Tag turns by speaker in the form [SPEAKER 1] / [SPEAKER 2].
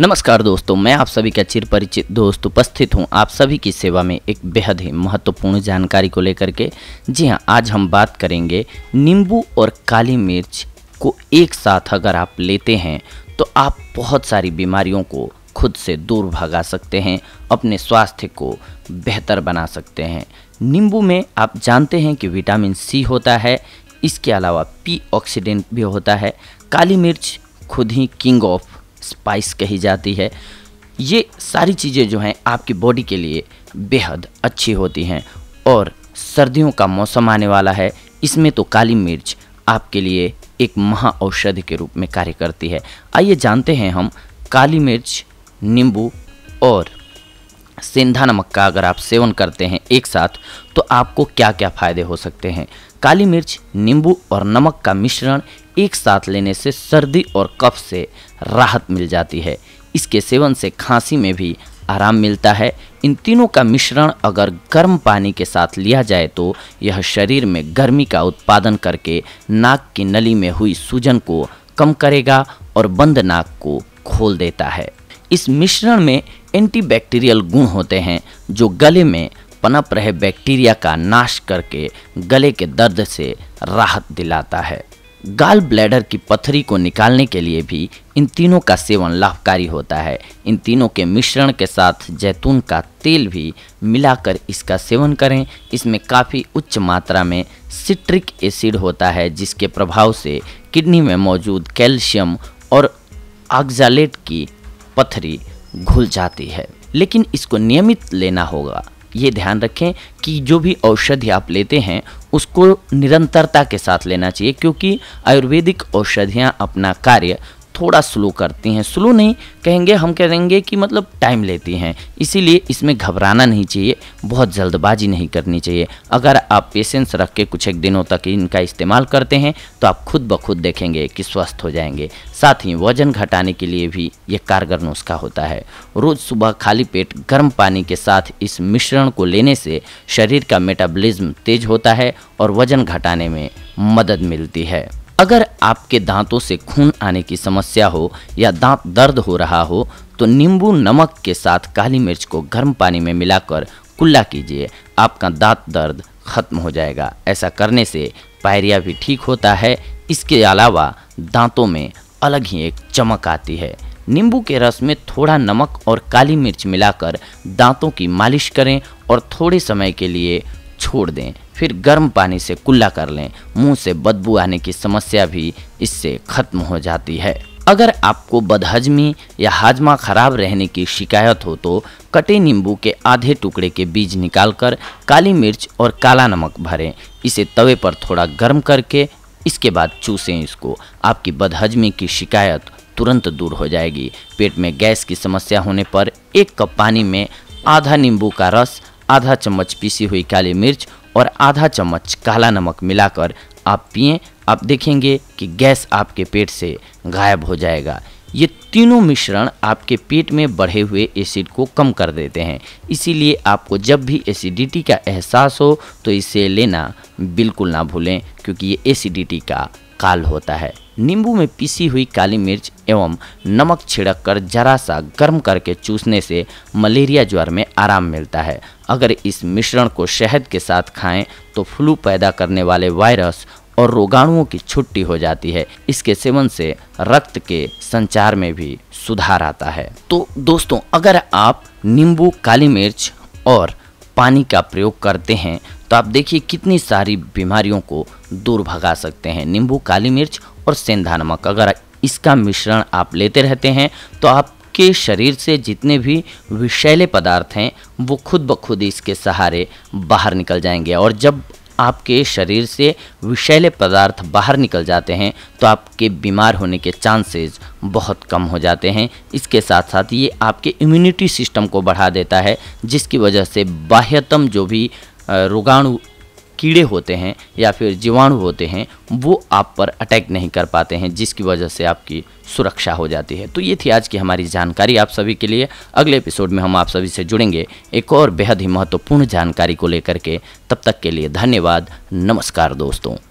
[SPEAKER 1] नमस्कार दोस्तों मैं आप सभी का चिर परिचित दोस्त उपस्थित हूं आप सभी की सेवा में एक बेहद ही महत्वपूर्ण जानकारी को लेकर के जी हां आज हम बात करेंगे नींबू और काली मिर्च को एक साथ अगर आप लेते हैं तो आप बहुत सारी बीमारियों को खुद से दूर भगा सकते हैं अपने स्वास्थ्य को बेहतर बना सकते हैं नींबू में आप जानते हैं कि विटामिन सी होता है इसके अलावा पी ऑक्सीडेंट भी होता है काली मिर्च खुद ही किंग ऑफ स्पाइस कही जाती है ये सारी चीज़ें जो हैं आपकी बॉडी के लिए बेहद अच्छी होती हैं और सर्दियों का मौसम आने वाला है इसमें तो काली मिर्च आपके लिए एक महा औषधि के रूप में कार्य करती है आइए जानते हैं हम काली मिर्च नींबू और सेंधा नमक का अगर आप सेवन करते हैं एक साथ तो आपको क्या क्या फ़ायदे हो सकते हैं काली मिर्च नींबू और नमक का मिश्रण एक साथ लेने से सर्दी और कफ से राहत मिल जाती है इसके सेवन से खांसी में भी आराम मिलता है इन तीनों का मिश्रण अगर गर्म पानी के साथ लिया जाए तो यह शरीर में गर्मी का उत्पादन करके नाक की नली में हुई सूजन को कम करेगा और बंद नाक को खोल देता है इस मिश्रण में एंटीबैक्टीरियल गुण होते हैं जो गले में पनप रहे बैक्टीरिया का नाश करके गले के दर्द से राहत दिलाता है गाल ब्लैडर की पथरी को निकालने के लिए भी इन तीनों का सेवन लाभकारी होता है इन तीनों के मिश्रण के साथ जैतून का तेल भी मिलाकर इसका सेवन करें इसमें काफ़ी उच्च मात्रा में सिट्रिक एसिड होता है जिसके प्रभाव से किडनी में मौजूद कैल्शियम और ऑक्जालेट की पथरी घुल जाती है लेकिन इसको नियमित लेना होगा ये ध्यान रखें कि जो भी औषधि आप लेते हैं उसको निरंतरता के साथ लेना चाहिए क्योंकि आयुर्वेदिक औषधियाँ अपना कार्य थोड़ा स्लो करती हैं स्लो नहीं कहेंगे हम कहेंगे कि मतलब टाइम लेती हैं इसीलिए इसमें घबराना नहीं चाहिए बहुत जल्दबाजी नहीं करनी चाहिए अगर आप पेशेंस रख के कुछ एक दिनों तक इनका इस्तेमाल करते हैं तो आप खुद ब खुद देखेंगे कि स्वस्थ हो जाएंगे साथ ही वजन घटाने के लिए भी ये कारगर नुस्खा होता है रोज़ सुबह खाली पेट गर्म पानी के साथ इस मिश्रण को लेने से शरीर का मेटाबलिज़्म तेज होता है और वजन घटाने में मदद मिलती है अगर आपके दांतों से खून आने की समस्या हो या दांत दर्द हो रहा हो तो नींबू नमक के साथ काली मिर्च को गर्म पानी में मिलाकर कुल्ला कीजिए आपका दांत दर्द खत्म हो जाएगा ऐसा करने से पायरिया भी ठीक होता है इसके अलावा दांतों में अलग ही एक चमक आती है नींबू के रस में थोड़ा नमक और काली मिर्च मिलाकर दांतों की मालिश करें और थोड़े समय के लिए छोड़ दें फिर गर्म पानी से कुल्ला कर लें मुंह से बदबू आने की समस्या भी इससे खत्म हो जाती है अगर आपको बदहजमी या हाजमा खराब रहने की शिकायत हो तो कटे नींबू के आधे टुकड़े के बीज निकालकर काली मिर्च और काला नमक भरें इसे तवे पर थोड़ा गर्म करके इसके बाद चूसें इसको आपकी बदहजमी की शिकायत तुरंत दूर हो जाएगी पेट में गैस की समस्या होने पर एक कप पानी में आधा नींबू का रस आधा चम्मच पीसी हुई काली मिर्च और आधा चम्मच काला नमक मिलाकर आप पिए आप देखेंगे कि गैस आपके पेट से गायब हो जाएगा ये तीनों मिश्रण आपके पेट में बढ़े हुए एसिड को कम कर देते हैं इसीलिए आपको जब भी एसिडिटी का एहसास हो तो इसे लेना बिल्कुल ना भूलें क्योंकि ये एसिडिटी का काल होता है नींबू में पीसी हुई काली मिर्च एवं नमक छिड़क कर जरा सा गर्म करके चूसने से मलेरिया ज्वर में आराम मिलता है अगर इस मिश्रण को शहद के साथ खाएं तो फ्लू पैदा करने वाले वायरस और रोगाणुओं की छुट्टी हो जाती है इसके सेवन से रक्त के संचार में भी सुधार आता है तो दोस्तों अगर आप नींबू काली मिर्च और पानी का प्रयोग करते हैं तो आप देखिए कितनी सारी बीमारियों को दूर भगा सकते हैं नींबू काली मिर्च और सेंधा नमक अगर इसका मिश्रण आप लेते रहते हैं तो आप के शरीर से जितने भी विषैले पदार्थ हैं वो खुद ब खुद इसके सहारे बाहर निकल जाएंगे और जब आपके शरीर से विषैले पदार्थ बाहर निकल जाते हैं तो आपके बीमार होने के चांसेस बहुत कम हो जाते हैं इसके साथ साथ ये आपके इम्यूनिटी सिस्टम को बढ़ा देता है जिसकी वजह से बाह्यतम जो भी रोगाणु कीड़े होते हैं या फिर जीवाणु होते हैं वो आप पर अटैक नहीं कर पाते हैं जिसकी वजह से आपकी सुरक्षा हो जाती है तो ये थी आज की हमारी जानकारी आप सभी के लिए अगले एपिसोड में हम आप सभी से जुड़ेंगे एक और बेहद ही महत्वपूर्ण जानकारी को लेकर के तब तक के लिए धन्यवाद नमस्कार दोस्तों